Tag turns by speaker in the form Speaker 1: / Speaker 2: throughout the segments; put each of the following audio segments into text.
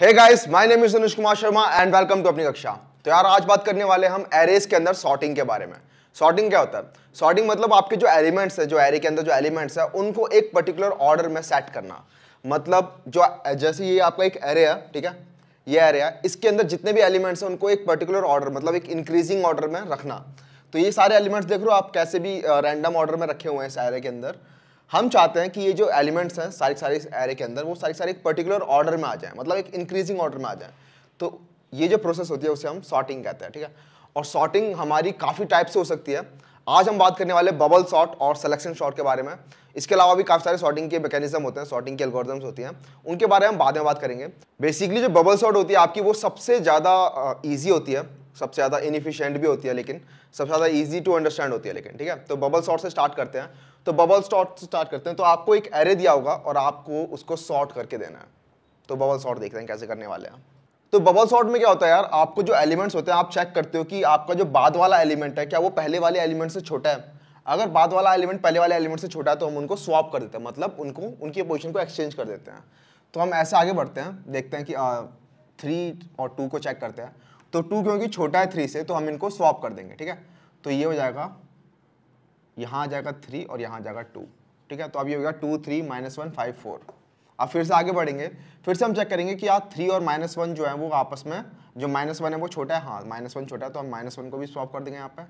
Speaker 1: hey guys my name is Anuj Kumar Sharma and welcome to अपनी कक्षा तो यार आज बात करने वाले हम एरेज के अंदर सॉर्टिंग के बारे में सॉर्टिंग क्या होता है सॉर्टिंग मतलब आपके जो एलिमेंट्स है जो एरे के अंदर जो एलिमेंट्स है उनको एक पर्टिकुलर ऑर्डर में सेट करना मतलब जो जैसे ये आपका एक एरे है ठीक है ये एरे है इसके अंदर जितने भी एलिमेंट्स हैं उनको एक पर्टिकुलर ऑर्डर मतलब एक इंक्रीजिंग ऑर्डर में रखना तो ये सारे एलिमेंट्स देख रहे हो आप कैसे भी रैंडम ऑर्डर में रखे हुए हैं इस एरे के अंदर हम चाहते हैं कि ये जो एलिमेंट्स हैं सारे सारे एरे के अंदर वो सारे सारे एक पर्टिकुलर ऑर्डर में आ जाए मतलब एक इंक्रीजिंग ऑर्डर में आ जाए तो ये जो प्रोसेस होती है उसे हम सॉर्टिंग कहते हैं ठीक है और सॉर्टिंग हमारी काफ़ी टाइप से हो सकती है आज हम बात करने वाले बबल शॉट और सलेक्शन शॉट के बारे में इसके अलावा भी काफ़ी सारे सॉर्टिंग के मैकेनिज्म होते हैं सॉर्टिंग के एल्गोरिदम्स होती हैं उनके बारे में हम बाद में बात करेंगे बेसिकली जो बबल शॉट होती है आपकी वो सबसे ज़्यादा ईजी होती है सबसे ज़्यादा इनिफिशियंट भी होती है लेकिन सबसे ज़्यादा ईजी टू अंडरस्टैंड होती है लेकिन ठीक है तो बबल शॉर्ट से स्टार्ट करते हैं तो बबल शॉर्ट से स्टार्ट करते हैं तो आपको एक एरे दिया होगा और आपको उसको शॉर्ट करके देना है तो बबल सॉर्ट देखते हैं कैसे करने वाले हैं तो बबल शॉर्ट में क्या होता है यार आपको जो एलिमेंट्स होते हैं आप चेक करते हो कि आपका जो बाद वाला एलिमेंट है क्या वो पहले वाले एलिमेंट से छोटा है अगर बाद वाला एलिमेंट पहले वाले एलिमेंट से छोटा है तो हम उनको स्वाप कर देते हैं मतलब उनको उनकी पोजिशन को एक्सचेंज कर देते हैं तो हम ऐसे आगे बढ़ते हैं देखते हैं कि थ्री और टू को चेक करते हैं तो टू क्योंकि छोटा है थ्री से तो हम इनको स्वॉप कर देंगे ठीक है तो ये हो जाएगा यहाँ आ जाएगा थ्री और यहाँ आ जाएगा टू ठीक है तो अब ये हो गया two three minus one five four अब फिर से आगे बढ़ेंगे फिर से हम चेक करेंगे कि यार थ्री और माइनस वन जो है वो आपस में जो माइनस वन है वो छोटा है हाँ माइनस वन छोटा है तो हम माइनस वन को भी स्वॉप कर देंगे यहाँ पे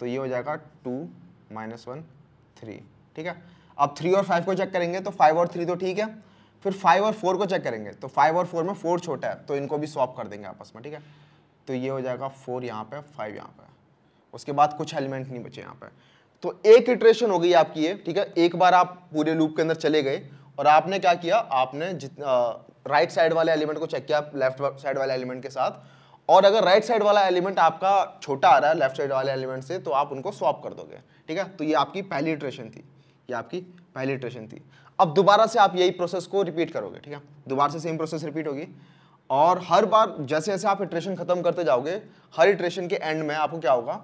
Speaker 1: तो ये हो जाएगा टू माइनस वन थ्री ठीक है अब थ्री और फाइव को चेक करेंगे तो फाइव और थ्री तो ठीक है फिर फाइव और फोर को चेक करेंगे तो फाइव और फोर में फोर छोटा है तो इनको भी स्वॉप कर देंगे आपस में ठीक है तो ये हो जाएगा फोर यहाँ पे फाइव यहाँ पे उसके बाद कुछ एलिमेंट नहीं बचे यहाँ पे तो एक इटरेशन हो गई आपकी ये ठीक है एक बार आप पूरे लूप के अंदर चले गए और आपने क्या किया आपने जितना राइट साइड वाले एलिमेंट को चेक किया लेफ्ट साइड वाले एलिमेंट के साथ और अगर राइट साइड वाला एलिमेंट आपका छोटा आ रहा है लेफ्ट साइड वाले एलिमेंट से तो आप उनको स्वॉप कर दोगे ठीक है तो ये आपकी पहली इटरेशन थी ये आपकी पहली इटरेशन थी अब दोबारा से आप यही प्रोसेस को रिपीट करोगे ठीक है दोबारा से सेम प्रोसेस रिपीट होगी और हर बार जैसे जैसे आप इटरेशन खत्म करते जाओगे हर इटरेशन के एंड में आपको क्या होगा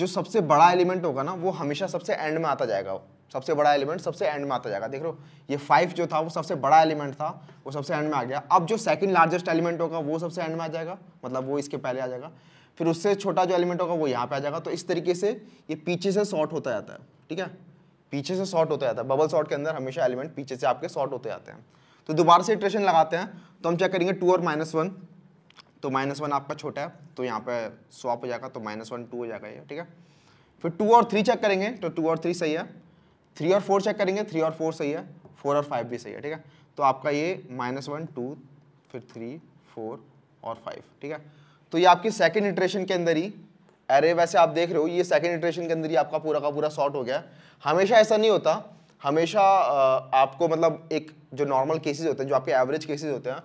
Speaker 1: जो सबसे बड़ा एलिमेंट होगा ना वो हमेशा सबसे एंड में आता जाएगा सबसे बड़ा एलिमेंट सबसे एंड में आता जाएगा देख लो ये फाइव जो था वो सबसे बड़ा एलिमेंट था वो सबसे एंड में आ गया अब जो सेकंड लार्जेस्ट एलिमेंट होगा वो सबसे एंड में आ जाएगा मतलब वो इसके पहले आ जाएगा फिर उससे छोटा जो एलिमेंट होगा वो यहाँ पे आ जाएगा तो इस तरीके से ये पीछे से शॉर्ट होता जाता है ठीक है पीछे से सॉर्ट होते जाता है बबल सॉर्ट के अंदर हमेशा एलिमेंट पीछे से आपके सॉर्ट होते जाते हैं तो दोबारा से इटरेशन लगाते हैं तो हम चेक करेंगे टू और माइनस वन तो माइनस वन आपका छोटा है तो यहाँ पे स्वाप हो जाएगा तो माइनस वन टू हो जाएगा ये ठीक है फिर टू और थ्री चेक करेंगे तो टू और थ्री सही है थ्री और फोर चेक करेंगे थ्री और फोर सही है फोर और फाइव भी सही है ठीक है तो आपका ये माइनस वन टू फिर थ्री फोर और फाइव ठीक है तो ये आपकी सेकेंड इटरेशन के अंदर ही एरे वैसे आप देख रहे हो ये सेकेंड इटरेशन के अंदर ही आपका पूरा का पूरा सॉर्ट हो गया हमेशा ऐसा नहीं होता हमेशा आपको मतलब एक जो नॉर्मल केसेस होते हैं जो आपके एवरेज केसेस होते हैं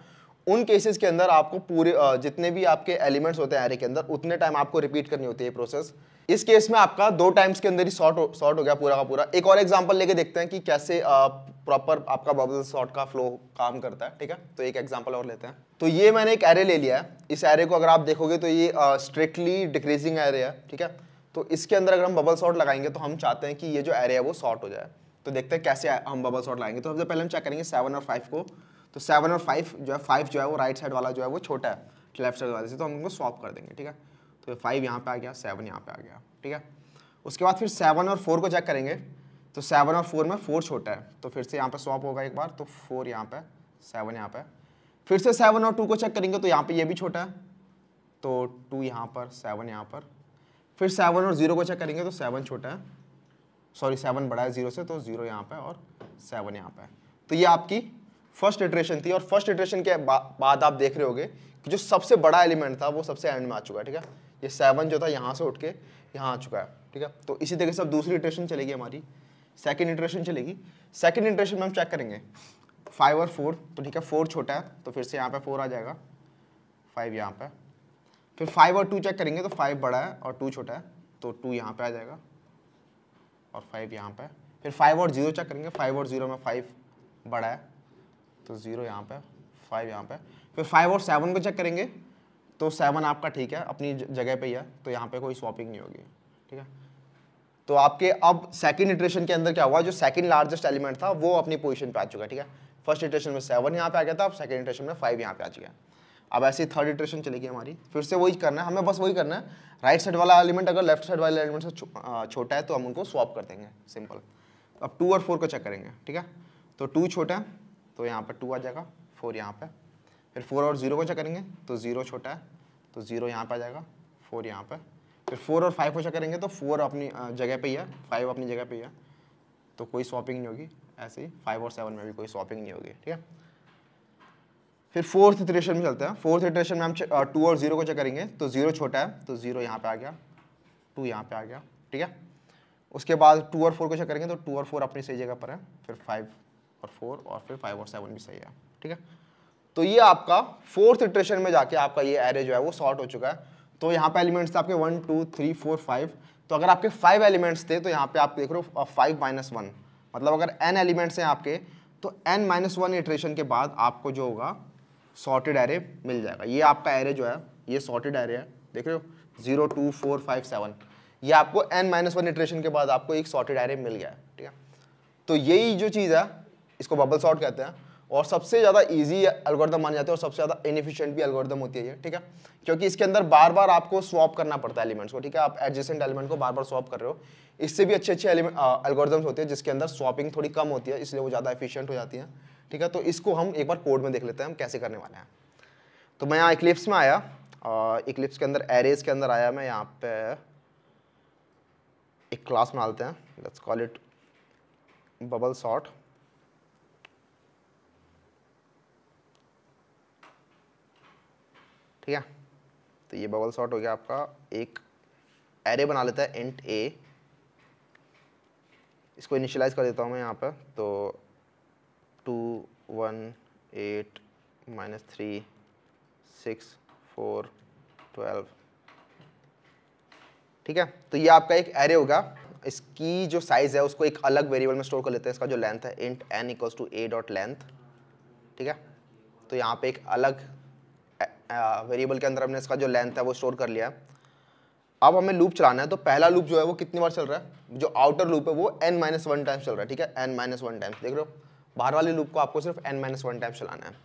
Speaker 1: उन केसेस के अंदर आपको पूरे जितने भी आपके एलिमेंट्स होते हैं एरे के अंदर उतने टाइम आपको रिपीट करनी होती है प्रोसेस इस केस में आपका दो टाइम्स के अंदर ही सॉर्ट सॉर्ट हो गया पूरा का पूरा एक और एग्जांपल लेके देखते हैं कि कैसे प्रॉपर आपका बबल शॉर्ट का फ्लो काम करता है ठीक है तो एक एग्जाम्पल और लेते हैं तो ये मैंने एक एरे ले लिया है इस एरे को अगर आप देखोगे तो ये स्ट्रिक्टली डिक्रीजिंग एरे है ठीक है तो इसके अंदर अगर हम बबल शॉर्ट लगाएंगे तो हम चाहते हैं कि ये जो एरे है वो शॉर्ट हो जाए तो देखते हैं कैसे हम बबल शॉर्ट लाएंगे तो सबसे पहले हम चेक करेंगे सेवन और फाइव को तो सेवन और फाइव जो है फाइव जो है वो राइट साइड वाला जो है वो छोटा है लेफ्ट साइड वाले से तो हम उनको स्वॉप कर देंगे ठीक है तो फाइव यहाँ पे आ गया सेवन यहाँ पे आ गया ठीक है उसके बाद फिर सेवन और फोर को चेक करेंगे तो सेवन और फोर में फोर छोटा है तो फिर से यहाँ पे स्वॉप होगा एक बार तो फोर यहाँ पे सेवन यहाँ पे फिर से सेवन और टू को चेक करेंगे तो यहाँ पे ये भी छोटा है तो टू यहाँ पर सेवन यहाँ पर फिर सेवन और ज़ीरो को चेक करेंगे तो सेवन छोटा है सॉरी सेवन बड़ा है ज़ीरो से तो ज़ीरो यहाँ पे और सेवन यहाँ पे तो ये आपकी फर्स्ट इटरेशन थी और फर्स्ट इटरेशन के बा, बाद आप देख रहे होगे कि जो सबसे बड़ा एलिमेंट था वो सबसे एंड में आ चुका है ठीक है ये सेवन जो था यहाँ से उठ के यहाँ आ चुका है ठीक है तो इसी तरीके से अब दूसरी इटरेशन चलेगी हमारी सेकेंड इंटरेशन चलेगी सेकेंड इंटरेशन में हम चेक करेंगे फाइव और फोर तो ठीक है फोर छोटा है तो फिर से यहाँ पे फोर आ जाएगा फाइव यहाँ पे फिर फाइव और टू चेक करेंगे तो फाइव बड़ा है और टू छोटा है तो टू यहाँ पे आ जाएगा और फाइव यहाँ पे फिर फाइव और जीरो चेक करेंगे फाइव और जीरो में फाइव बड़ा है तो ज़ीरो यहाँ पे फाइव यहाँ पे फिर फाइव और सेवन को चेक करेंगे तो सेवन आपका ठीक है अपनी जगह पर ही है तो यहाँ पर कोई स्वॉपिंग नहीं होगी ठीक है तो आपके अब सेकंड इटरेशन के अंदर क्या हुआ जो सेकंड लार्जेस्ट एलिमेंट था वो अपनी पोजिशन पे आ चुका है ठीक है फर्स्ट इटरेशन में सेवन यहाँ पे आ गया था अब सेकेंड इटरेशन में फाइव यहाँ पे आ चुका है अब ऐसे ही थर्ड इटरेशन चलेगी हमारी फिर से वही करना है हमें बस वही करना है राइट साइड वाला एलिमेंट अगर लेफ्ट साइड वाला एलिमेंट से छोटा है तो हम उनको स्वॉप कर देंगे सिंपल अब टू और फोर को चेक करेंगे ठीक है तो टू छोटा है तो यहाँ पर टू आ जाएगा फोर यहाँ पर फिर फोर और ज़ीरो को चेक करेंगे तो ज़ीरो छोटा है तो ज़ीरो यहाँ पर आ जाएगा फोर यहाँ पर फिर फोर और फाइव को चेक करेंगे तो फोर अपनी जगह पे ही है फाइव अपनी जगह पे ही है तो कोई स्वॉपिंग नहीं होगी ऐसे ही फाइव और सेवन में भी कोई स्वॉपिंग नहीं होगी ठीक है फिर फोर्थ इटरेशन में चलते हैं फोर्थ इटरेशन में हम टू और जीरो को चेक करेंगे तो जीरो छोटा है तो जीरो यहाँ पे आ गया टू यहाँ पे आ गया ठीक है उसके बाद टू और फोर को चेक करेंगे तो टू और फोर अपनी सही जगह पर है फिर फाइव और फोर और फिर फाइव और सेवन भी सही है ठीक है तो ये आपका फोर्थ इटरेशन में जाके आपका ये एरे जो है वो शॉर्ट हो चुका है तो यहाँ पे एलिमेंट्स थे आपके one two three four five तो अगर आपके फाइव एलिमेंट्स थे तो यहाँ पे आप देख रहे हो फाइव माइनस वन मतलब अगर एन एलिमेंट्स हैं आपके तो एन माइनस वन इटरेशन के बाद आपको जो होगा सॉर्टेड एरे मिल जाएगा ये आपका एरे जो है ये सॉर्टेड एरे है देख रहे हो zero two four five seven ये आपको एन माइनस वन इटरेशन के बाद आपको एक सॉर्टेड एरे मिल गया ठीक है तो यही जो चीज़ है इसको बबल सॉर्ट कहते हैं और सबसे ज़्यादा ईजी अलगोर्दम माने जाते हैं और सबसे ज़्यादा इनिफिशियंट भी अलगोर्दम होती है ये ठीक है क्योंकि इसके अंदर बार बार आपको स्वॉप करना पड़ता है एलिमेंट्स को ठीक है आप एडजेसेंट एलिमेंट को बार बार स्वॉप कर रहे हो इससे भी अच्छे अच्छे एलिमेंट अलगोर्दम्स होते हैं जिसके अंदर स्वॉपिंग थोड़ी कम होती है इसलिए वो ज़्यादा एफिशियंट हो जाती है ठीक है तो इसको हम एक बार कोड में देख लेते हैं हम कैसे करने वाले हैं तो मैं यहाँ इक्लिप्स में आया इक्लिप्स के अंदर एरेज के अंदर आया मैं यहाँ पे एक क्लास में डालते हैं let's call it bubble sort ठीक है तो ये बबल सॉर्ट हो गया आपका एक एरे बना लेता है इंट ए इसको इनिशलाइज कर देता हूँ मैं यहाँ पर तो two one eight minus three six four twelve ठीक है तो ये आपका एक एरे होगा इसकी जो साइज़ है उसको एक अलग वेरिएबल में स्टोर कर लेते हैं इसका जो लेंथ है int n equals to a dot length ठीक है तो यहाँ पे एक अलग वेरिएबल के अंदर हमने इसका जो लेंथ है वो स्टोर कर लिया अब हमें लूप चलाना है तो पहला लूप जो है वो कितनी बार चल रहा है जो आउटर लूप है वो एन माइनस वन टाइम्स चल रहा है ठीक है एन माइनस वन टाइम्स देख रहे हो बाहर वाले लूप को आपको सिर्फ एन माइनस वन टाइम्स चलाना है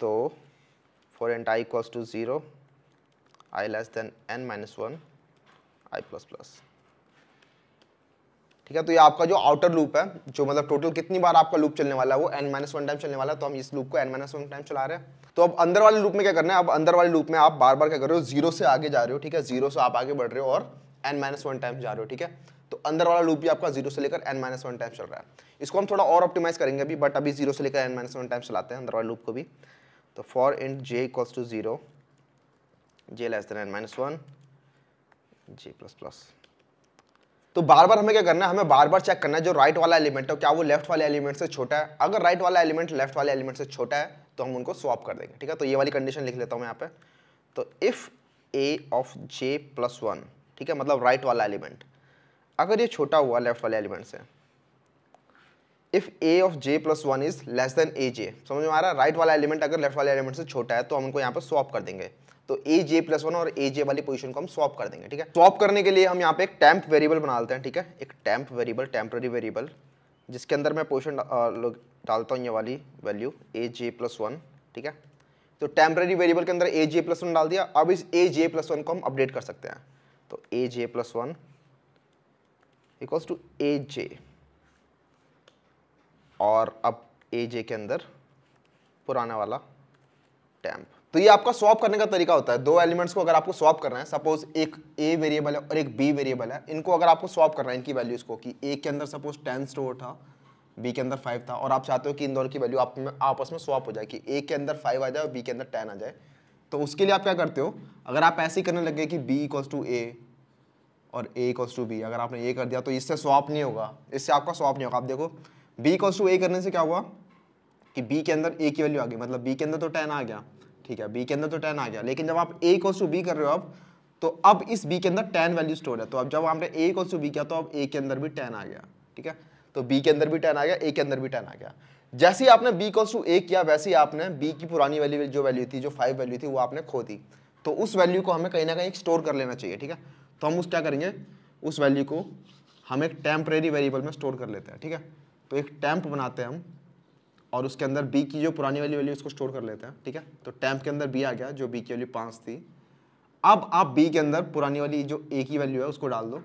Speaker 1: तो for int i equals to zero i less than n minus one i plus plus ठीक है तो ये आपका जो आउटर लूप है जो मतलब टोटल कितनी बार आपका लूप चलने वाला है वो एन माइनस वन टाइम चलने वाला है तो हम इस लूप को एन माइनस वन टाइम चला रहे हैं तो अब अंदर वाले लूप में क्या करना है अब अंदर वाले लूप में आप बार बार क्या कर रहे हो जीरो से आगे जा रहे हो ठीक है जीरो से आप आगे बढ़ रहे हो और एन माइनस वन टाइम्स जा रहे हो ठीक है तो अंदर वाला लूप भी आपका जीरो से लेकर एन माइनस वन टाइम्स चल रहा है इसको हम थोड़ा और ऑप्टिमाइज करेंगे अभी बट अभी जीरो से लेकर एन माइनस वन टाइम्स चलाते हैं अंदर वाले लूप को भी तो for int j equals to zero j less than n minus one j plus plus तो बार बार हमें क्या करना है हमें बार बार चेक करना है जो राइट वाला एलिमेंट है क्या वो लेफ्ट वाले एलिमेंट से छोटा है अगर राइट वाला एलिमेंट लेफ्ट वाले एलिमेंट से छोटा है तो हम उनको स्वाप कर देंगे ठीक है तो ये वाली कंडीशन लिख लेता हूँ यहाँ पे तो if a of j plus one ठीक है मतलब राइट वाला एलिमेंट अगर ये छोटा हुआ लेफ्ट वाले एलिमेंट से if a of j plus one is less than a j समझ में आ रहा है राइट वाला एलिमेंट अगर लेफ्ट वाले एलिमेंट से छोटा है तो हम उनको यहाँ पर स्वाप कर देंगे तो ए जे प्लस वन और ए जे वाली पोजिशन को हम स्वाप कर देंगे ठीक है स्वाप करने के लिए हम यहाँ पे एक टैंप वेरिएबल बना लेते हैं ठीक है एक टैंप वेरिएबल टेम्प्ररी वेरिएबल जिसके अंदर मैं पोजिशन डालता हूँ ये वाली value a j plus one ठीक है तो टेम्प्रेरी वेरिएबल के अंदर ए जे प्लस वन डाल दिया अब इस ए जे प्लस वन को हम अपडेट कर सकते हैं तो a j plus one equals to a j और अब ए जे के अंदर पुराना वाला टैम्प तो ये आपका स्वॉप करने का तरीका होता है दो एलिमेंट्स को अगर आपको स्वॉप करना है सपोज एक ए वेरिएबल है और एक बी वेरिएबल है इनको अगर आपको स्वॉप करना है इनकी वैल्यूज को कि ए के अंदर सपोज टेन स्टोर था बी के अंदर फाइव था और आप चाहते हो कि इन दोनों की वैल्यू आप में आपस में स्वाप हो जाए कि ए के अंदर फाइव आ जाए और बी के अंदर टेन आ जाए तो उसके लिए आप क्या करते हो अगर आप ऐसे ही करने लगे कि बी इक्वल्स टू ए और ए इक्वल्स टू बी अगर आपने ये कर दिया तो इससे स्वाप नहीं होगा इससे आपका स्वाप नहीं होगा आप देखो बी इक्वल्स टू ए करने से क्या हुआ कि बी के अंदर ए की वैल्यू आ गई मतलब बी के अंदर तो टेन आ गया ठीक है बी के अंदर तो टेन आ गया लेकिन जब आप ए इक्वल्स टू बी कर रहे हो अब तो अब इस बी के अंदर टेन वैल्यू स्टोर है तो अब जब आपने ए इक्वल्स टू बी किया तो अब ए के अंदर भी टेन आ गया ठीक है तो बी के अंदर भी टेन आ गया ए के अंदर भी टेन आ गया जैसे ही आपने बी कॉस टू ए किया वैसे ही आपने बी की पुरानी वैल्यू जो वैल्यू थी जो फाइव वैल्यू थी वो आपने खो दी तो उस वैल्यू को हमें कहीं ना कहीं स्टोर कर लेना चाहिए ठीक है तो हम उस क्या करेंगे उस वैल्यू को हम एक टेम्परेरी वेरिएबल में स्टोर कर लेते हैं ठीक है तो एक टैंप बनाते हैं हम और उसके अंदर बी की जो पुरानी वाली वैल्यू उसको स्टोर कर लेते हैं ठीक है तो टैंप के अंदर बी आ गया जो बी की वैल्यू पाँच थी अब आप बी के अंदर पुरानी वाली जो ए की वैल्यू है उसको डाल दो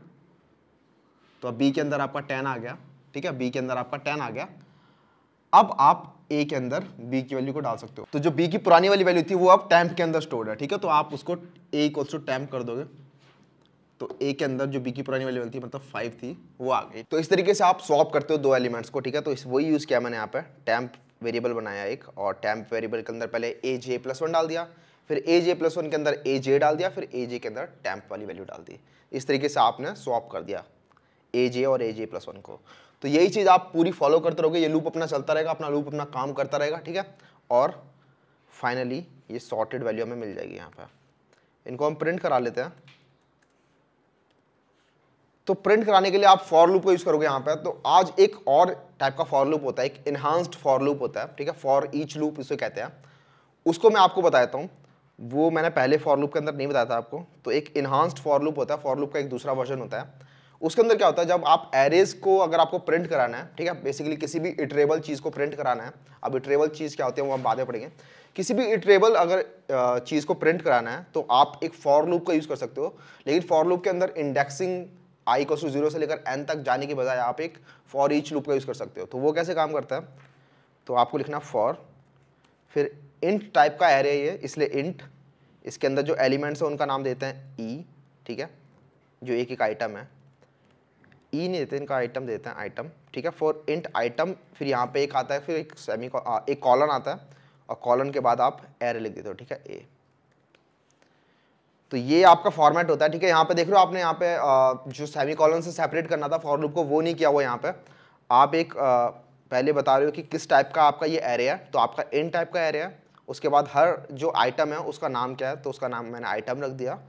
Speaker 1: तो अब बी के अंदर आपका टेन आ गया ठीक है बी के अंदर आपका टेन आ गया अब आप ए के अंदर बी की वैल्यू को डाल सकते हो तो जो बी की पुरानी वाली वैल्यू थी वो अब टैम्प के अंदर स्टोर है ठीक है तो आप उसको ए को टू टैम्प कर दोगे तो ए के अंदर जो बी की पुरानी वैल्यू थी मतलब फाइव थी वो आ गई तो इस तरीके से आप सॉप करते हो दो एलिमेंट्स को ठीक है तो इस वही यूज़ किया मैंने यहाँ पर टैम्प वेरिएबल बनाया एक और टैम्प वेरिएबल के अंदर पहले ए जे प्लस वन डाल दिया फिर ए जे प्लस वन के अंदर ए जे डाल दिया फिर ए जे के अंदर टैम्प वाली वैल्यू डाल दी इस तरीके से आपने स्वॉप कर दिया ए जे और ए जे प्लस वन को तो यही चीज़ आप पूरी फॉलो करते रहोगे ये लूप अपना चलता रहेगा अपना लूप अपना काम करता रहेगा ठीक है और फाइनली ये सॉर्टेड वैल्यू हमें मिल जाएगी यहाँ पर इनको हम प्रिंट करा लेते हैं तो प्रिंट कराने के लिए आप फॉर लूप को यूज़ करोगे यहाँ पे तो आज एक और टाइप का फॉर लूप होता है एक इन्हांस्ड फॉर लूप होता है ठीक है फॉर ईच लूप इसे कहते हैं उसको मैं आपको बता देता हूँ वो मैंने पहले फॉर लूप के अंदर नहीं बताया था आपको तो एक इन्हांस्ड फॉर लूप होता है फॉर लूप का एक दूसरा वर्जन होता है उसके अंदर क्या होता है जब आप एरेज को अगर आपको प्रिंट कराना है ठीक है बेसिकली किसी भी इटरेबल चीज़ को प्रिंट कराना है अब इटरेबल चीज़ क्या होती है वो हम बातें पड़ेंगे पढ़ेंगे किसी भी इटरेबल अगर चीज़ को प्रिंट कराना है तो आप एक फॉर लूप का यूज़ कर सकते हो लेकिन फॉर लूप के अंदर इंडेक्सिंग आई को जीरो से लेकर एन तक जाने के बजाय आप एक फॉर ईच लूप का यूज़ कर सकते हो तो वो कैसे काम करता है तो आपको लिखना फॉर फिर इंट टाइप का एरे ये इसलिए इंट इसके अंदर जो एलिमेंट्स हैं उनका नाम देते हैं ई e, ठीक है जो एक एक आइटम है ई e नहीं देते इनका आइटम देते हैं आइटम ठीक है फॉर इंट आइटम फिर यहाँ पे एक आता है फिर एक सेमी एक कॉलन आता है और कॉलन के बाद आप एरे लिख देते हो ठीक है ए तो ये आपका फॉर्मेट होता है ठीक है यहाँ पे देख रहे हो आपने यहाँ पे जो सेमी कॉलन से सेपरेट करना था फॉर्मुल को वो नहीं किया हुआ यहाँ पे आप एक पहले बता रहे हो कि किस टाइप का आपका ये एरे है तो आपका इन टाइप का एरे है उसके बाद हर जो आइटम है उसका नाम क्या है तो उसका नाम मैंने आइटम रख दिया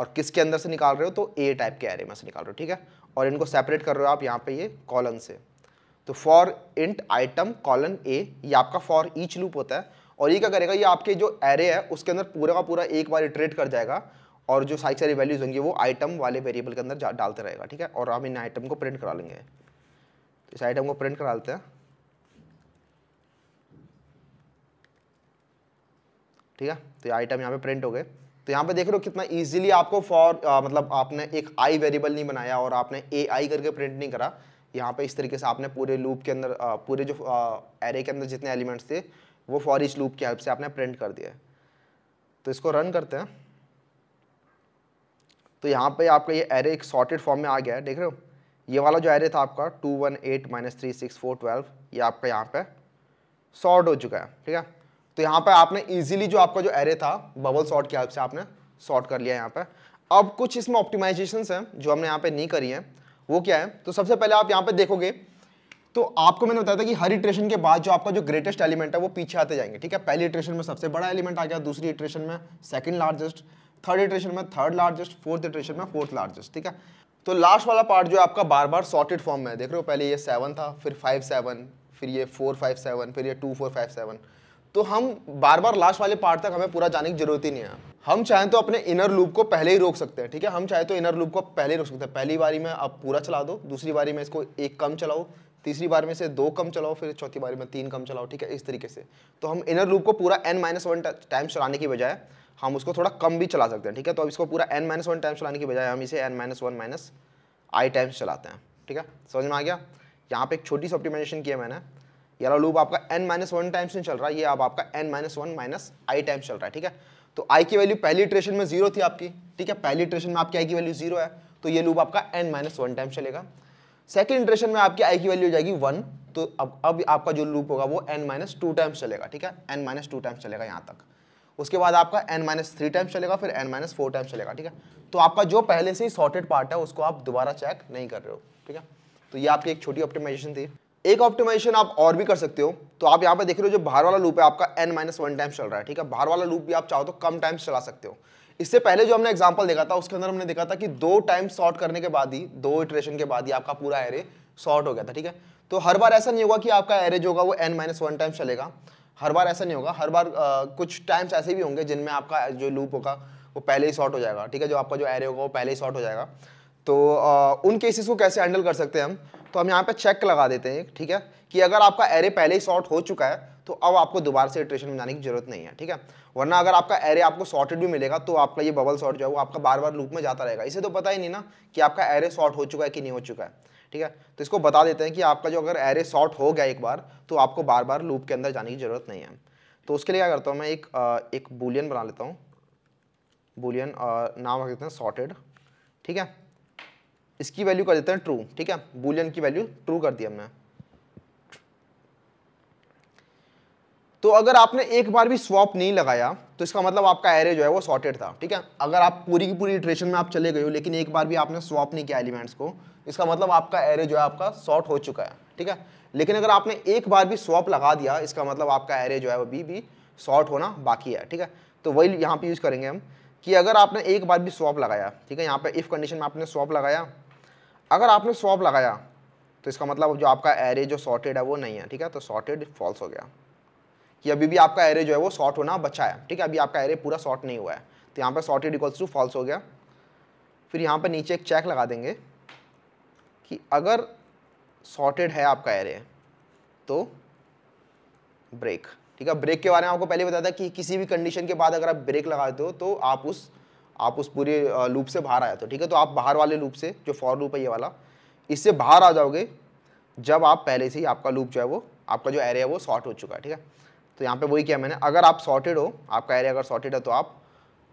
Speaker 1: और किसके अंदर से निकाल रहे हो तो ए टाइप के एरे में से निकाल रहे हो ठीक है और इनको सेपरेट कर रहे हो आप यहाँ पे ये कॉलन से तो for int item colon a ये आपका फॉर ईच लूप होता है और ये क्या करेगा ये आपके जो एरे है उसके अंदर पूरा का पूरा एक बार इटरेट कर जाएगा और जो सारी सारी वैल्यूज होंगी वो आइटम वाले वेरिएबल के अंदर डालते रहेगा ठीक है और हम इन आइटम को प्रिंट करा लेंगे इस आइटम को प्रिंट करा लेते हैं ठीक है तो ये आइटम यहाँ पे प्रिंट हो गए तो यहाँ पे देख रहे हो कितना इजीली आपको फॉर मतलब आपने एक आई वेरिएबल नहीं बनाया और आपने ए आई करके प्रिंट नहीं करा यहाँ पे इस तरीके से आपने पूरे लूप के अंदर पूरे जो एरे के अंदर जितने एलिमेंट्स थे वो फॉर इच लूप की हेल्प से आपने प्रिंट कर दिया तो इसको रन करते हैं तो यहाँ पर आपका ये एरे एक सॉर्टेड फॉर्म में आ गया है देख रहे हो ये वाला जो एरे था आपका two one eight minus three six four twelve ये आपका यहाँ पर सॉर्ट हो चुका है ठीक है तो यहाँ पर आपने ईजिली जो आपका जो एरे था बबल सॉर्ट की हेल्प से आपने सॉर्ट कर लिया यहाँ पर अब कुछ इसमें ऑप्टिमाइजेशन हैं जो हमने यहाँ पर नहीं करी है वो क्या है तो सबसे पहले आप यहाँ पर देखोगे तो आपको मैंने बताया था कि हर इटरेशन के बाद जो आपका जो ग्रेटेस्ट एलिमेंट है वो पीछे आते जाएंगे ठीक है पहली इटरेशन में सबसे बड़ा एलिमेंट आ गया दूसरी इटरेशन में सेकंड लार्जेस्ट थर्ड इटरेशन में थर्ड लार्जेस्ट फोर्थ इटरेशन में फोर्थ लार्जेस्ट ठीक है तो लास्ट वाला पार्ट जो है आपका बार बार सॉर्टेड फॉर्म में देख रहे हो पहले ये सेवन था फिर फाइव सेवन फिर ये फोर फाइव सेवन फिर ये टू फोर फाइव सेवन तो हम बार बार लास्ट वाले पार्ट तक हमें पूरा जाने की जरूरत ही नहीं है हम चाहें तो अपने इनर लूप को पहले ही रोक सकते हैं ठीक है हम चाहे तो इनर लूप को पहले ही रोक सकते हैं पहली बारी में आप पूरा चला दो दूसरी बारी में इसको एक कम चलाओ तीसरी बार में से दो कम चलाओ फिर चौथी बारी में तीन कम चलाओ ठीक है इस तरीके से तो हम इनर लूप को पूरा एन माइनस वन टाइम चलाने की बजाय हम उसको थोड़ा कम भी चला सकते हैं ठीक है तो अब इसको पूरा एन माइनस वन टाइम चलाने की बजाय हम इसे n minus one minus i times चलाते हैं ठीक है समझ में आ गया यहाँ पे एक छोटी सी ऑप्टिमाइजेशन किया मैंने ये वाला लूप आपका एन माइनस वन टाइम्स नहीं चल रहा है ये अब आपका n minus one minus i times चल रहा है ठीक है तो आई की वैल्यू पहली इटरेशन में जीरो थी आपकी ठीक है पहली इटरेशन में आपकी आई की वैल्यू जीरो है तो ये लूप आपका एन माइनस वन टाइम्स चलेगा सेकेंड इटरेशन में आपकी आई की वैल्यू हो जाएगी वन तो अब अब आपका जो लूप होगा वो एन माइनस टू टाइम्स चलेगा ठीक है एन माइनस टू टाइम्स चलेगा यहाँ तक उसके बाद आपका एन माइनस थ्री टाइम्स चलेगा फिर एन माइनस फोर टाइम्स चलेगा ठीक है तो आपका जो पहले से ही सॉर्टेड पार्ट है उसको आप दोबारा चेक नहीं कर रहे हो ठीक है तो ये आपकी एक छोटी ऑप्टिमाइजेशन थी एक ऑप्टिमाइजेशन आप और भी कर सकते हो तो आप यहाँ पे देख रहे हो जो बाहर वाला लूप है आपका एन माइनस वन टाइम्स चल रहा है ठीक है बाहर वाला लूप भी आप चाहो तो कम टाइम्स चला सकते हो इससे पहले जो हमने एग्जाम्पल देखा था उसके अंदर हमने देखा था कि दो टाइम सॉर्ट करने के बाद ही दो इटरेशन के बाद ही आपका पूरा एरे सॉर्ट हो गया था ठीक है तो हर बार ऐसा नहीं होगा कि आपका एरे जो होगा वो एन माइनस वन टाइम्स चलेगा हर बार ऐसा नहीं होगा हर बार आ, कुछ टाइम्स ऐसे भी होंगे जिनमें आपका जो लूप होगा वो पहले ही शॉर्ट हो जाएगा ठीक है जो आपका जो एरे होगा वो पहले ही शॉर्ट हो जाएगा तो आ, उन केसेस को कैसे हैंडल कर सकते हैं हम तो हम यहाँ पे चेक लगा देते हैं ठीक है कि अगर आपका एरे पहले ही सॉर्ट हो चुका है तो अब आपको दोबारा से इटरेशन में जाने की जरूरत नहीं है ठीक है वरना अगर आपका एरे आपको सॉर्टेड भी मिलेगा तो आपका ये बबल सॉर्ट जो है वो आपका बार बार लूप में जाता रहेगा इसे तो पता ही नहीं ना कि आपका एरे सॉर्ट हो चुका है कि नहीं हो चुका है ठीक है तो इसको बता देते हैं कि आपका जो अगर एरे सॉर्ट हो गया एक बार तो आपको बार बार लूप के अंदर जाने की ज़रूरत नहीं है तो उसके लिए क्या करता हूँ मैं एक एक बुलियन बना लेता हूँ बुलियन नाम रख देते हैं सॉर्टेड ठीक है इसकी वैल्यू कर देते हैं ट्रू ठीक है बुलियन की वैल्यू ट्रू कर दी हमने तो अगर आपने एक बार भी स्वॉप नहीं लगाया तो इसका मतलब आपका एरे जो है वो सॉर्टेड था ठीक है अगर आप पूरी की पूरी इटरेशन में आप चले गए हो लेकिन एक बार भी आपने स्वॉप नहीं किया एलिमेंट्स को इसका मतलब आपका एरे जो है आपका सॉर्ट हो चुका है ठीक है लेकिन अगर आपने एक बार भी स्वॉप लगा दिया इसका मतलब आपका एरे जो है वो भी भी सॉर्ट होना बाकी है ठीक है तो वही यहाँ पर यूज़ करेंगे हम कि अगर आपने एक बार भी स्वॉप लगाया ठीक है यहाँ पर इफ़ कंडीशन में आपने स्वॉप लगाया अगर आपने स्वॉप लगाया तो इसका मतलब जो आपका एरे जो सॉर्टेड है वो नहीं है ठीक है तो सॉर्टेड फॉल्स हो गया कि अभी भी आपका एरे जो है वो सॉर्ट होना बचा है ठीक है अभी आपका एरे पूरा सॉर्ट नहीं हुआ है तो यहाँ पर सॉर्टेड इक्वल्स टू फॉल्स हो गया फिर यहाँ पर नीचे एक चेक लगा देंगे कि अगर सॉर्टेड है आपका एरे तो ब्रेक ठीक है ब्रेक के बारे में आपको पहले बताया था कि किसी भी कंडीशन के बाद अगर आप ब्रेक लगाते हो तो आप उस आप उस पूरे लूप से बाहर आया तो ठीक है तो आप बाहर वाले लूप से जो फॉर लूप है ये वाला इससे बाहर आ जाओगे जब आप पहले से ही आपका लूप जो है वो आपका जो एरिया है वो सॉर्ट हो चुका है ठीक है तो यहाँ पे वही किया मैंने अगर आप सॉर्टेड हो आपका एरिया अगर सॉर्टेड है तो आप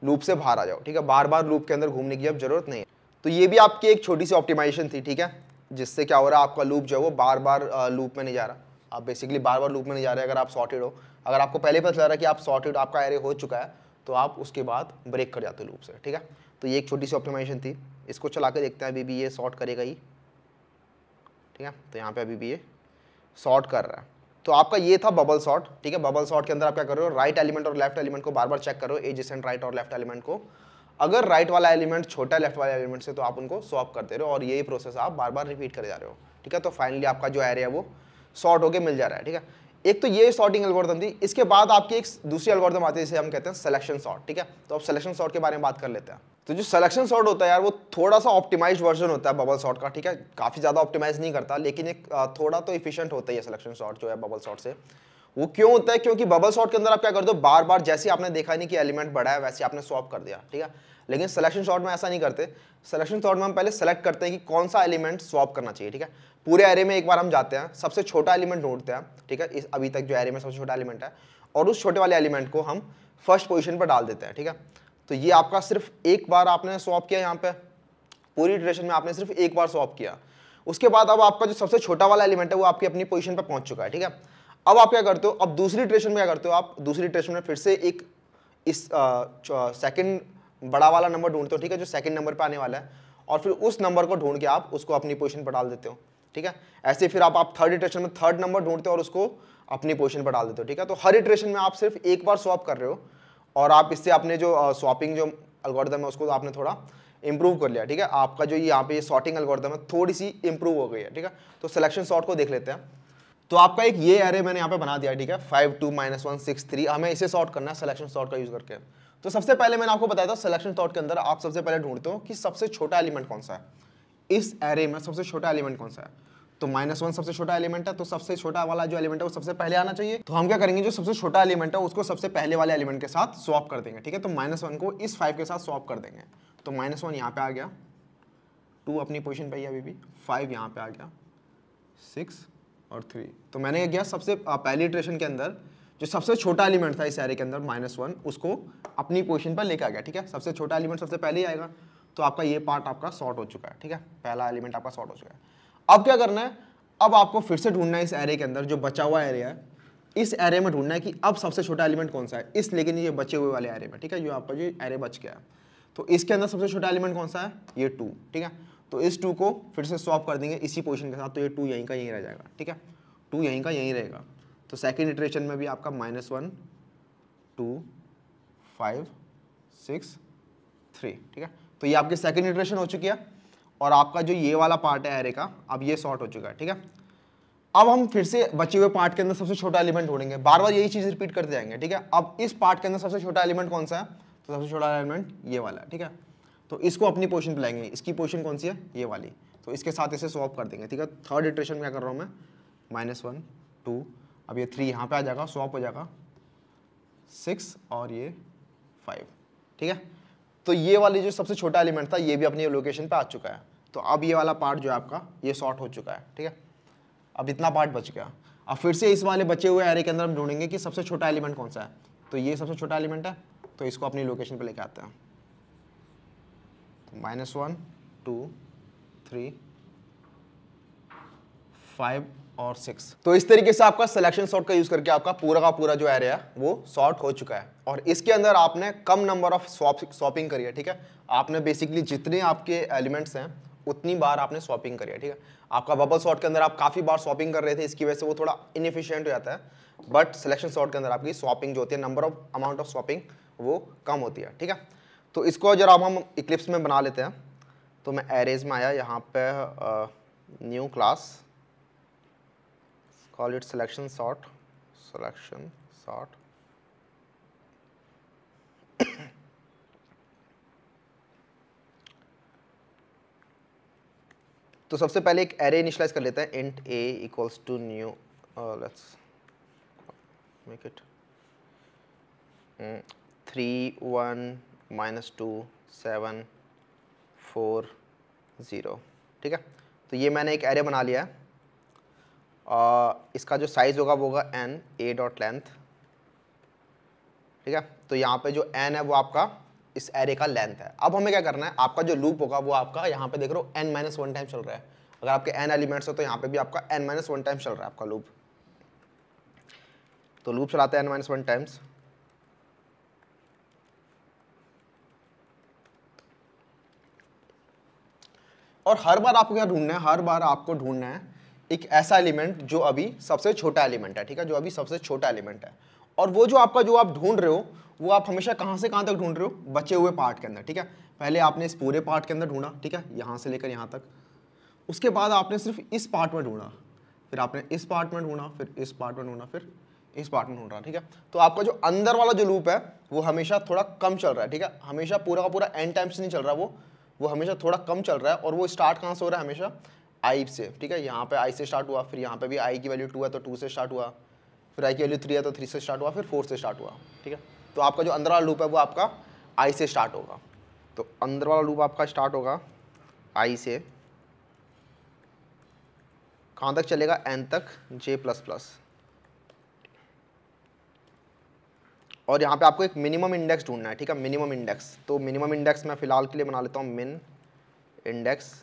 Speaker 1: लूप से बाहर आ जाओ ठीक है बार बार लूप के अंदर घूमने की अब जरूरत नहीं है तो ये भी आपकी एक छोटी सी ऑप्टिमाइजेशन थी ठीक है जिससे क्या हो रहा है आपका लूप जो है वो बार बार लूप में नहीं जा रहा आप बेसिकली बार बार लूप में नहीं जा रहे अगर आप सॉर्टेड हो अगर आपको पहले पता चल रहा है कि आप सॉर्टेड आपका एरिया हो चुका है तो आप उसके बाद ब्रेक कर जाते हो लूप से ठीक है तो ये एक छोटी सी ऑप्टिमाइजेशन थी इसको चला के देखते हैं अभी भी ये शॉर्ट करेगा ही ठीक है तो यहाँ पे अभी भी ये शॉर्ट कर रहा है तो आपका ये था बबल शॉर्ट ठीक है बबल शॉर्ट के अंदर आप क्या कर रहे हो राइट एलिमेंट और लेफ्ट एलिमेंट को बार बार चेक करो एज एंड राइट और लेफ्ट एलिमेंट को अगर राइट वाला एलिमेंट छोटा लेफ्ट वाला एलिमेंट से तो आप उनको स्वॉप करते रहो और यही प्रोसेस आप बार बार रिपीट कर जा रहे हो ठीक है तो फाइनली आपका जो एरिया है वो शॉर्ट होकर मिल जा रहा है ठीक है एक तो ये सॉर्टिंग एल्गोरिथम थी इसके बाद आपकी एक दूसरी एल्गोरिथम आती है जिसे हम कहते हैं सिलेक्शन सॉर्ट ठीक है तो अब सिलेक्शन सॉर्ट के बारे में बात कर लेते हैं तो जो सिलेक्शन सॉर्ट होता है यार वो थोड़ा सा ऑप्टिमाइज वर्जन होता है बबल सॉर्ट का ठीक है काफ़ी ज़्यादा ऑप्टिमाइज नहीं करता लेकिन एक थोड़ा तो इफिशियंट होता है सिलेक्शन सॉर्ट जो है बबल सॉर्ट से वो क्यों होता है क्योंकि बबल सॉर्ट के अंदर आप क्या कर दो बार बार जैसे आपने देखा नहीं कि एलिमेंट बढ़ा है वैसे आपने स्वॉप कर दिया ठीक है लेकिन सिलेक्शन शॉट में ऐसा नहीं करते सिलेक्शन शॉट में हम पहले सेलेक्ट करते हैं कि कौन सा एलिमेंट स्वॉप करना चाहिए ठीक है पूरे एरे में एक बार हम जाते हैं सबसे छोटा एलिमेंट ढूंढते हैं ठीक है इस अभी तक जो एरे में सबसे छोटा एलिमेंट है और उस छोटे वाले एलिमेंट को हम फर्स्ट पोजिशन पर डाल देते हैं ठीक है तो ये आपका सिर्फ एक बार आपने स्वॉप किया यहाँ पर पूरी इटरेशन में आपने सिर्फ एक बार स्वॉप किया उसके बाद अब आपका जो सबसे छोटा वाला एलिमेंट है वो आपकी अपनी पोजिशन पर पहुंच चुका है ठीक है अब आप क्या करते हो अब दूसरी ट्रेशन में क्या करते हो आप दूसरी ट्रेशन में फिर से एक इस सेकंड बड़ा वाला नंबर ढूंढते हो ठीक है जो सेकंड नंबर पे आने वाला है और फिर उस नंबर को ढूंढ के आप उसको अपनी पोजिशन पर डाल देते हो ठीक है ऐसे फिर आप आप थर्ड इटरेशन में थर्ड नंबर ढूंढते हो और उसको अपनी पोजिशन पर डाल देते हो ठीक है तो हर इटरेशन में आप सिर्फ एक बार स्वॉप कर रहे हो और आप इससे अपने जो स्वॉपिंग जो अलगोर्दम है उसको आपने थोड़ा इंप्रूव कर लिया ठीक है आपका जो यहाँ पे सॉर्टिंग अलगोर्दम है थोड़ी सी इंप्रूव हो गई है ठीक है तो सिलेक्शन शॉर्ट को देख लेते हैं तो आपका एक ये एरे मैंने यहाँ पे बना दिया ठीक है five two minus one six three हमें इसे सॉर्ट करना है सिलेक्शन सॉर्ट का यूज करके तो सबसे पहले मैंने आपको बताया था सिलेक्शन सॉर्ट के अंदर आप सबसे पहले ढूंढते हो कि सबसे छोटा एलिमेंट कौन सा है इस एरे में सबसे छोटा एलिमेंट कौन सा है तो माइनस वन सबसे छोटा एलिमेंट है तो सबसे छोटा वाला जो एलिमेंट है वो सबसे पहले आना चाहिए तो हम क्या करेंगे जो सबसे छोटा एलिमेंट है उसको सबसे पहले वाले एलिमेंट के साथ स्वॉप कर देंगे ठीक है तो माइनस वन को इस फाइव के साथ स्वॉप कर देंगे तो माइनस वन यहाँ पे आ गया टू अपनी पोजिशन पे ही अभी भी फाइव यहाँ पे आ गया सिक्स और थ्री तो मैंने क्या किया सबसे पहली इटरेशन के अंदर जो सबसे छोटा एलिमेंट था इस एरे के अंदर माइनस वन उसको अपनी पोजिशन पर लेकर आ गया ठीक है सबसे छोटा एलिमेंट सबसे पहले ही आएगा तो आपका ये पार्ट आपका शॉर्ट हो चुका है ठीक है पहला एलिमेंट आपका शॉर्ट हो चुका है अब क्या करना है अब आपको फिर से ढूंढना है इस एरे के अंदर जो बचा हुआ एरिया है इस एरे में ढूंढना है कि अब सबसे छोटा एलिमेंट कौन सा है इस लेकिन ये बचे हुए वाले एरे में ठीक है जो आपका जो एरे बच गया तो इसके अंदर सबसे छोटा एलिमेंट कौन सा है ये टू ठीक है तो इस टू को फिर से स्वाप कर देंगे इसी पोजिशन के साथ तो ये टू यहीं का यहीं रह जाएगा ठीक है टू यहीं का यहीं रहेगा तो सेकेंड इटरेशन में भी आपका minus one two five six three ठीक है तो ये आपकी सेकेंड इटरेशन हो चुकी है और आपका जो ये वाला पार्ट है एरे का अब ये शॉर्ट हो चुका है ठीक है अब हम फिर से बचे हुए पार्ट के अंदर सबसे छोटा एलिमेंट ढूंढेंगे बार बार यही चीज़ रिपीट करते जाएंगे ठीक है अब इस पार्ट के अंदर सबसे छोटा एलिमेंट कौन सा है तो सबसे छोटा एलिमेंट ये वाला है ठीक है तो इसको अपनी पोजिशन पर लाएंगे इसकी पोजिशन कौन सी है ये वाली तो इसके साथ इसे स्वॉप कर देंगे ठीक है थर्ड इटरेशन में क्या कर रहा हूँ मैं माइनस वन टू अब ये थ्री यहाँ पे आ जाएगा स्वॉप हो जाएगा सिक्स और ये फाइव ठीक है तो ये वाली जो सबसे छोटा एलिमेंट था ये भी अपनी लोकेशन पे आ चुका है तो अब ये वाला पार्ट जो है आपका ये शॉर्ट हो चुका है ठीक है अब इतना पार्ट बच गया अब फिर से इस वाले बचे हुए एरे के अंदर हम ढूंढेंगे कि सबसे छोटा एलिमेंट कौन सा है तो ये सबसे छोटा एलिमेंट है तो इसको अपनी लोकेशन पर लेके आते हैं minus one two three five और सिक्स तो इस तरीके से आपका सिलेक्शन शॉर्ट का यूज करके आपका पूरा का पूरा जो एरिया वो शॉर्ट हो चुका है और इसके अंदर आपने कम नंबर ऑफ शॉपिंग करी है ठीक है आपने बेसिकली जितने आपके एलिमेंट्स हैं उतनी बार आपने शॉपिंग करी है ठीक है आपका बबल शॉट के अंदर आप काफ़ी बार शॉपिंग कर रहे थे इसकी वजह से वो थोड़ा इनफिशियंट हो जाता है बट सिलेक्शन शॉट के अंदर आपकी शॉपिंग जो होती है number of amount of swapping वो कम होती है ठीक है तो इसको जरा हम इक्लिप्स में बना लेते हैं तो मैं एरेज में आया यहाँ पे new class call it selection sort selection sort तो सबसे पहले एक एरे इनिशलाइज कर लेते हैं int a equals to new let's make it three one minus two seven four zero ठीक है तो ये मैंने एक एरे बना लिया है और इसका जो साइज़ होगा वो होगा एन ए डॉट लेंथ ठीक है तो यहाँ पे जो एन है वो आपका इस एरे का लेंथ है अब हमें क्या करना है आपका जो लूप होगा वो आपका यहाँ पे देख रहे हो एन माइनस वन टाइम चल रहा है अगर आपके एन एलिमेंट्स हो तो यहाँ पे भी आपका एन माइनस वन टाइम चल रहा है आपका लूप तो लूप चलाते हैं एन माइनस वन टाइम्स और हर बार आपको क्या ढूंढना है हर बार आपको ढूंढना है एक ऐसा एलिमेंट जो अभी सबसे छोटा एलिमेंट है ठीक है जो अभी सबसे छोटा एलिमेंट है और वो जो आपका जो आप ढूंढ रहे हो वो आप हमेशा कहाँ से कहाँ तक ढूंढ रहे हो बचे हुए पार्ट के अंदर ठीक है पहले आपने इस पूरे पार्ट के अंदर ढूंढा ठीक है यहाँ से लेकर यहाँ तक उसके बाद आपने सिर्फ इस पार्ट में ढूंढा फिर आपने इस पार्ट में ढूंढा फिर इस पार्ट में ढूंढा फिर इस पार्ट में ढूंढा ठीक है तो आपका जो अंदर वाला जो लूप है वो हमेशा थोड़ा कम चल रहा है ठीक है हमेशा पूरा का पूरा एंड टाइम्स नहीं चल रहा वो वो हमेशा थोड़ा कम चल रहा है और वो स्टार्ट कहाँ से हो रहा है हमेशा आई से ठीक है यहाँ पे आई से स्टार्ट हुआ फिर यहाँ पे भी आई की वैल्यू टू है तो टू से स्टार्ट हुआ फिर आई की वैल्यू थ्री है तो थ्री से स्टार्ट हुआ फिर फोर से स्टार्ट हुआ ठीक है तो आपका जो अंदर वाला लूप है वो आपका आई से स्टार्ट होगा तो अंदर वाला लूप आपका स्टार्ट होगा आई से कहाँ तक चलेगा एन तक जे प्लस प्लस और यहाँ पे आपको एक मिनिमम इंडेक्स ढूंढना है ठीक है मिनिमम इंडेक्स तो मिनिमम इंडेक्स मैं फ़िलहाल के लिए बना लेता हूँ मिन इंडेक्स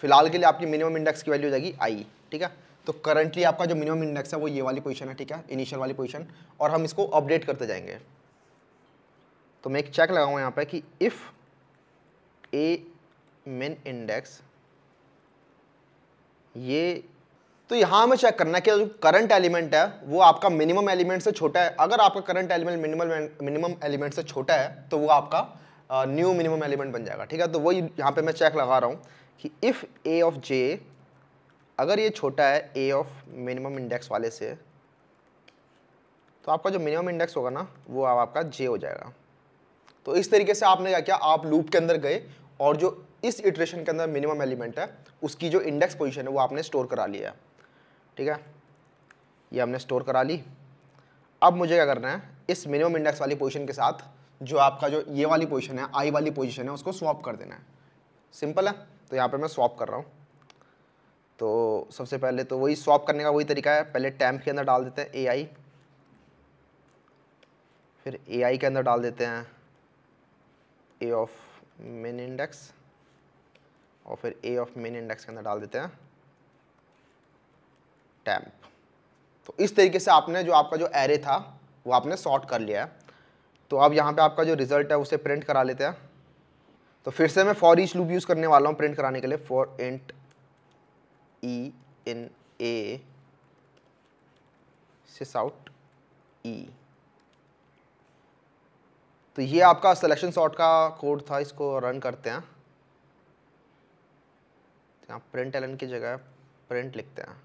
Speaker 1: फिलहाल के लिए आपकी मिनिमम इंडेक्स की वैल्यू हो जाएगी आई ठीक है तो करंटली आपका जो मिनिमम इंडेक्स है वो ये वाली पोजिशन है ठीक है इनिशियल वाली पोजिशन और हम इसको अपडेट करते जाएंगे तो मैं एक चेक लगाऊँ यहाँ पर कि इफ़ ए मिन इंडेक्स ये तो यहाँ हमें चेक करना है कि जो करंट एलिमेंट है वो आपका मिनिमम एलिमेंट से छोटा है अगर आपका current element minimum minimum element से छोटा है तो वो आपका न्यू मिनिमम एलिमेंट बन जाएगा ठीक है तो वही यहाँ पे मैं चेक लगा रहा हूँ कि इफ़ ए ऑफ जे अगर ये छोटा है ए ऑफ मिनिमम इंडेक्स वाले से तो आपका जो मिनिमम इंडेक्स होगा ना वो आपका जे हो जाएगा तो इस तरीके से आपने क्या किया आप लूप के अंदर गए और जो इस इटरेशन के अंदर मिनिमम एलिमेंट है उसकी जो इंडेक्स पोजीशन है वो आपने स्टोर करा लिया है ठीक है ये हमने स्टोर करा ली अब मुझे क्या करना है इस मिनिमम इंडेक्स वाली पोजीशन के साथ जो आपका जो ये वाली पोजीशन है आई वाली पोजीशन है उसको स्वॉप कर देना है सिंपल है तो यहाँ पे मैं स्वॉप कर रहा हूँ तो सबसे पहले तो वही स्वॉप करने का वही तरीका है पहले टैम्प के अंदर डाल देते हैं ए आई फिर ए आई के अंदर डाल देते हैं ए ऑफ मेन इंडेक्स और फिर ए ऑफ मेन इंडेक्स के अंदर डाल देते हैं स्टैम्प तो इस तरीके से आपने जो आपका जो एरे था वो आपने सॉर्ट कर लिया है तो अब यहाँ पे आपका जो रिज़ल्ट है उसे प्रिंट करा लेते हैं तो फिर से मैं फॉर ईच लूप यूज़ करने वाला हूँ प्रिंट कराने के लिए for int e in a sys out e तो ये आपका सिलेक्शन सॉर्ट का कोड था इसको रन करते हैं यहाँ प्रिंट एलन की जगह प्रिंट लिखते हैं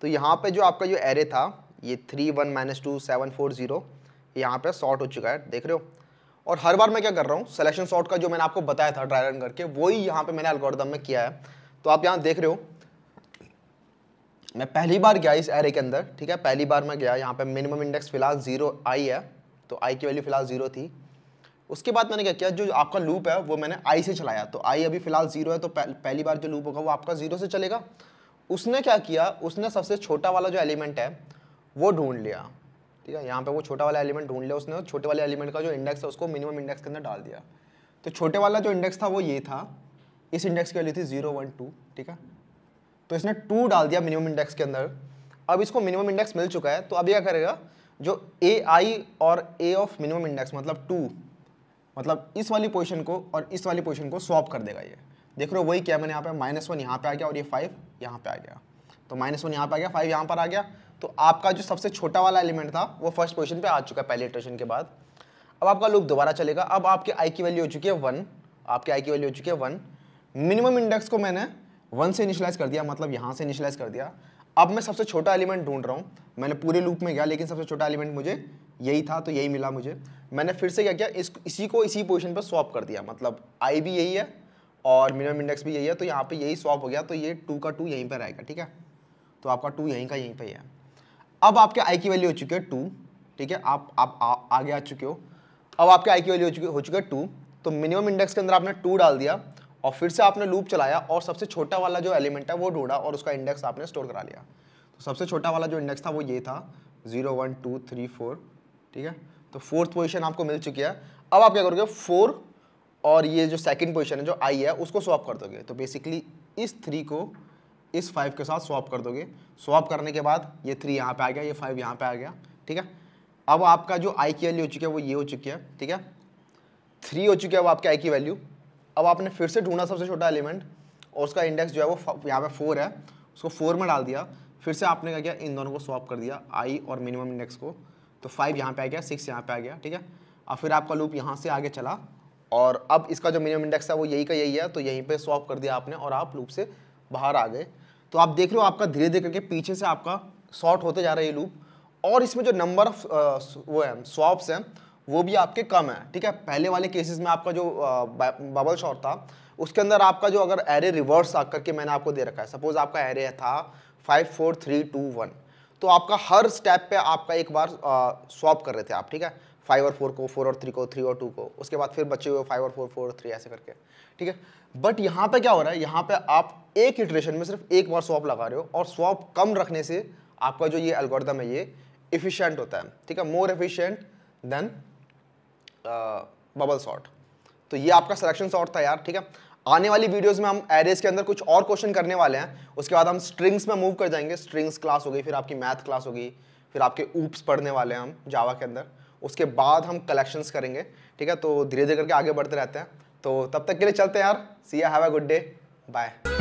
Speaker 1: तो यहाँ पे जो आपका जो एरे था ये three one minus two seven four zero यहाँ पर शॉर्ट हो चुका है देख रहे हो और हर बार मैं क्या कर रहा हूँ सिलेक्शन शॉर्ट का जो मैंने आपको बताया था ट्राई रन करके वही यहाँ पे मैंने अलगोरदम में किया है तो आप यहाँ देख रहे हो मैं पहली बार गया इस एरे के अंदर ठीक है पहली बार मैं गया यहाँ पे मिनिमम इंडेक्स फिलहाल जीरो आई है तो आई की वैल्यू फिलहाल जीरो थी उसके बाद मैंने क्या किया जो आपका लूप है वो मैंने आई से चलाया तो आई अभी फिलहाल जीरो है तो पहली बार जो लूप होगा वो आपका जीरो से चलेगा उसने क्या किया उसने सबसे छोटा वाला जो एलिमेंट है वो ढूंढ लिया ठीक है यहाँ पे वो छोटा वाला एलिमेंट ढूंढ लिया उसने छोटे वाले एलिमेंट का जो इंडेक्स है उसको मिनिमम इंडेक्स के अंदर डाल दिया तो छोटे वाला जो इंडेक्स था वो ये था इस इंडेक्स की वैल्यू थी जीरो वन टू ठीक है तो इसने टू डाल दिया मिनिमम इंडेक्स के अंदर अब इसको मिनिमम इंडेक्स मिल चुका है तो अब यह करेगा जो ए आई और ए ऑफ मिनिमम इंडेक्स मतलब टू मतलब इस वाली पोजिशन को और इस वाली पोजिशन को स्वॉप कर देगा ये देख रहे हो वही क्या मैंने यहाँ पे माइनस वन यहाँ पे आ गया और ये फाइव यहाँ पे आ गया तो माइनस वन यहाँ पे आ गया फाइव यहाँ पर आ गया तो आपका जो सबसे छोटा वाला एलिमेंट था वो फर्स्ट पोजिशन पर आ चुका है पहले इटरेशन के बाद अब आपका लुक दोबारा चलेगा अब आपके आई की वैल्यू हो चुकी है वन आपके आई की वैल्यू हो चुकी है वन मिनिमम इंडेक्स को मैंने वन से इनिशलाइज कर दिया मतलब यहाँ से इनिशलाइज कर दिया अब मैं सबसे छोटा एलिमेंट ढूंढ रहा हूँ मैंने पूरे लूप में गया लेकिन सबसे छोटा एलिमेंट मुझे यही था तो यही मिला मुझे मैंने फिर से क्या किया इस इसी को इसी पोजीशन पर स्वॉप कर दिया मतलब आई भी यही है और मिनिमम इंडेक्स भी यही है तो यहाँ पे यही स्वॉप हो गया तो ये टू का टू यहीं पर आएगा ठीक है तो आपका टू यहीं का यहीं पर है अब आपके आई की वैल्यू हो चुकी है टू ठीक है आप आप आ, आगे आ चुके हो अब आपके आई की वैल्यू हो चुकी हो चुकी है टू तो मिनिमम इंडेक्स के अंदर आपने टू डाल दिया और फिर से आपने लूप चलाया और सबसे छोटा वाला जो एलिमेंट है वो ढूंढा और उसका इंडेक्स आपने स्टोर करा लिया तो सबसे छोटा वाला जो इंडेक्स था वो ये था zero one two three four ठीक है तो फोर्थ पोजिशन आपको मिल चुकी है अब आप क्या करोगे फोर और ये जो सेकंड पोजीशन है जो आई है उसको स्वाप कर दोगे तो बेसिकली इस थ्री को इस फाइव के साथ स्वाप कर दोगे स्वाप करने के बाद ये थ्री यहाँ पे आ गया ये फाइव यहाँ पे आ गया ठीक है अब आपका जो आई की वैल्यू हो चुकी है वो ये हो चुकी है ठीक है थ्री हो चुकी है अब आपके आई की वैल्यू अब आपने फिर से ढूंढा सबसे छोटा एलिमेंट और उसका इंडेक्स जो है वो यहाँ पर फोर है उसको फोर में डाल दिया फिर से आपने क्या किया इन दोनों को स्वाप कर दिया आई और मिनिमम इंडेक्स को तो फाइव यहाँ पर आ गया सिक्स यहाँ पर आ गया ठीक है और फिर आपका लूप यहाँ से आगे चला और अब इसका जो मिनिमम इंडेक्स है वो यही का यही है तो यहीं पे स्वॉप कर दिया आपने और आप लूप से बाहर आ गए तो आप देख रहे हो आपका धीरे धीरे करके पीछे से आपका शॉर्ट होते जा रहा है ये लूप और इसमें जो नंबर ऑफ वो है स्वॉप्स हैं वो भी आपके कम है ठीक है पहले वाले केसेस में आपका जो बबल शॉर्ट था उसके अंदर आपका जो अगर एरे रिवर्स आ करके मैंने आपको दे रखा है सपोज आपका एरे था five four three two one तो आपका हर स्टेप पे आपका एक बार स्वॉप कर रहे थे आप ठीक है फाइव और फोर को फोर और थ्री को थ्री और टू को उसके बाद फिर बचे हुए फाइव और फोर फोर और थ्री ऐसे करके ठीक है बट यहाँ पे क्या हो रहा है यहाँ पे आप एक इटरेशन में सिर्फ एक बार स्वॉप लगा रहे हो और स्वॉप कम रखने से आपका जो ये एल्गोरिदम है ये इफिशियंट होता है ठीक है more efficient than bubble sort तो ये आपका सिलेक्शन शॉर्ट था यार ठीक है आने वाली वीडियोज में हम एरेज के अंदर कुछ और क्वेश्चन करने वाले हैं उसके बाद हम स्ट्रिंग्स में मूव कर जाएंगे स्ट्रिंग्स क्लास हो गई फिर आपकी मैथ क्लास होगी फिर आपके ऊप्स पढ़ने वाले हैं हम जावा के अंदर उसके बाद हम कलेक्शंस करेंगे ठीक है तो धीरे धीरे करके आगे बढ़ते रहते हैं तो तब तक के लिए चलते हैं यार see have a good day bye